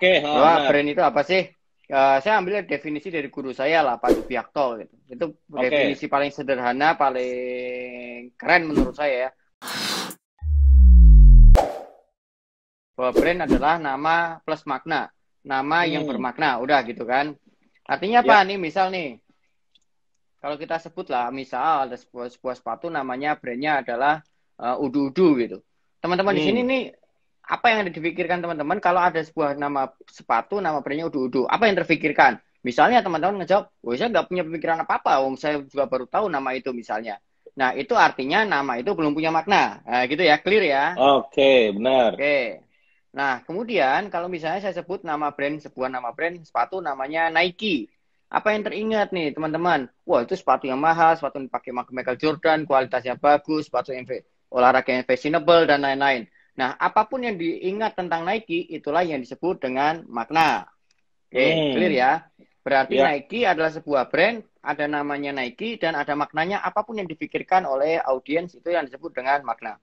Oke. Okay, Bahwa brand itu apa sih? Uh, saya ambil definisi dari guru saya lah Pak Dupiakto. gitu. Itu okay. definisi paling sederhana, paling keren menurut saya ya. Bahwa brand adalah nama plus makna, nama hmm. yang bermakna, udah gitu kan. Artinya apa yeah. nih misal nih? Kalau kita sebut lah misal ada sebuah, sebuah sepatu namanya brandnya adalah udu eh, udu-udu gitu. Teman-teman hmm. di sini nih apa yang ada dipikirkan teman-teman kalau ada sebuah nama sepatu nama brandnya udu-udu apa yang terpikirkan misalnya teman-teman ngejawab oh saya nggak punya pemikiran apa-apa om saya juga baru tahu nama itu misalnya nah itu artinya nama itu belum punya makna nah, gitu ya clear ya oke okay, benar oke okay. nah kemudian kalau misalnya saya sebut nama brand sebuah nama brand sepatu namanya Nike apa yang teringat nih teman-teman wah itu sepatu yang mahal sepatu yang dipakai Michael Jordan kualitasnya bagus sepatu yang olahraga yang fashionable dan lain-lain Nah, apapun yang diingat tentang Nike itulah yang disebut dengan makna. Oke, okay, hmm. clear ya. Berarti yeah. Nike adalah sebuah brand, ada namanya Nike dan ada maknanya apapun yang dipikirkan oleh audiens itu yang disebut dengan makna.